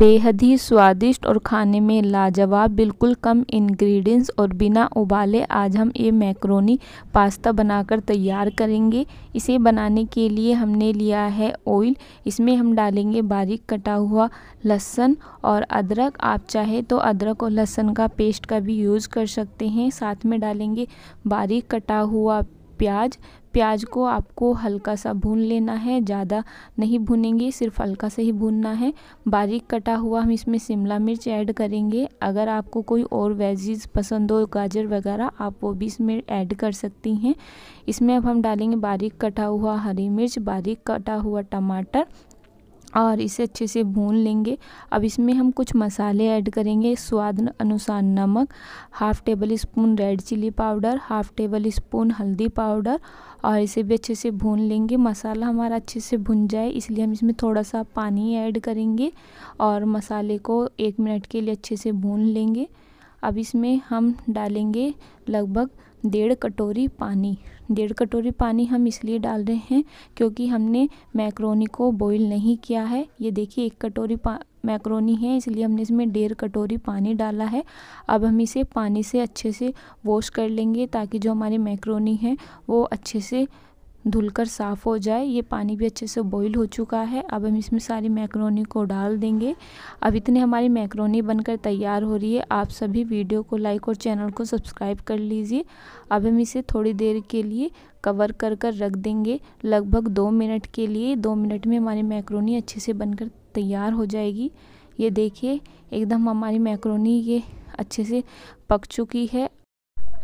बेहद ही स्वादिष्ट और खाने में लाजवाब बिल्कुल कम इंग्रेडिएंट्स और बिना उबाले आज हम ये मैक्रोनी पास्ता बनाकर तैयार करेंगे इसे बनाने के लिए हमने लिया है ऑयल इसमें हम डालेंगे बारीक कटा हुआ लहसन और अदरक आप चाहे तो अदरक और लहसुन का पेस्ट का भी यूज़ कर सकते हैं साथ में डालेंगे बारीक कटा हुआ प्याज प्याज को आपको हल्का सा भून लेना है ज़्यादा नहीं भुनेंगे सिर्फ हल्का सा ही भूनना है बारीक कटा हुआ हम इसमें शिमला मिर्च ऐड करेंगे अगर आपको कोई और वेजीज पसंद हो गाजर वगैरह आप वो भी इसमें ऐड कर सकती हैं इसमें अब हम डालेंगे बारीक कटा हुआ हरी मिर्च बारीक कटा हुआ टमाटर और इसे अच्छे से भून लेंगे अब इसमें हम कुछ मसाले ऐड करेंगे स्वाद अनुसार नमक half tablespoon red chilli powder half tablespoon हल्दी पाउडर और इसे भी अच्छे से भून लेंगे मसाला हमारा अच्छे से भुन जाए इसलिए हम इसमें थोड़ा सा पानी ऐड करेंगे और मसाले को एक मिनट के लिए अच्छे से भून लेंगे अब इसमें हम डालेंगे लगभग डेढ़ कटोरी पानी डेढ़ कटोरी पानी हम इसलिए डाल रहे हैं क्योंकि हमने मैक्रोनी को बॉईल नहीं किया है ये देखिए एक कटोरी मैक्रोनी है इसलिए हमने इसमें डेढ़ कटोरी पानी डाला है अब हम इसे पानी से अच्छे से वॉश कर लेंगे ताकि जो हमारी मैक्रोनी है वो अच्छे से धुलकर साफ़ हो जाए ये पानी भी अच्छे से बॉईल हो चुका है अब हम इसमें सारी मैक्रोनी को डाल देंगे अब इतने हमारी मैक्रोनी बनकर तैयार हो रही है आप सभी वीडियो को लाइक और चैनल को सब्सक्राइब कर लीजिए अब हम इसे थोड़ी देर के लिए कवर कर कर रख देंगे लगभग दो मिनट के लिए दो मिनट में हमारी मैक्रोनी अच्छे से बनकर तैयार हो जाएगी ये देखिए एकदम हमारी मैक्रोनी ये अच्छे से पक चुकी है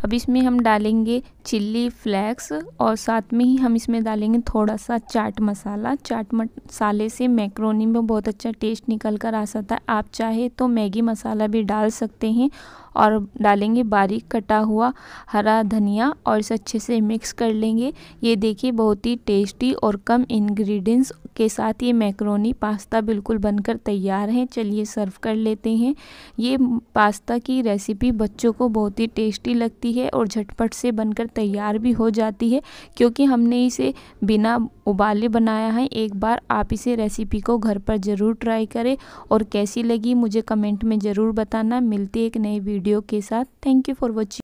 अब इसमें हम डालेंगे चिल्ली फ्लेक्स और साथ में ही हम इसमें डालेंगे थोड़ा सा चाट मसाला चाट मसाले से मैक्रोनी में बहुत अच्छा टेस्ट निकल कर आ सकता है आप चाहे तो मैगी मसाला भी डाल सकते हैं और डालेंगे बारीक कटा हुआ हरा धनिया और इसे अच्छे से मिक्स कर लेंगे ये देखिए बहुत ही टेस्टी और कम इंग्रेडिएंट्स के साथ ये मैक्रोनी पास्ता बिल्कुल बनकर तैयार है चलिए सर्व कर लेते हैं ये पास्ता की रेसिपी बच्चों को बहुत ही टेस्टी लगती है और झटपट से बनकर तैयार भी हो जाती है क्योंकि हमने इसे बिना उबाले बनाया है एक बार आप इसे रेसिपी को घर पर ज़रूर ट्राई करें और कैसी लगी मुझे कमेंट में ज़रूर बताना मिलती एक नई वीडियो वीडियो के साथ थैंक यू फॉर वॉचिंग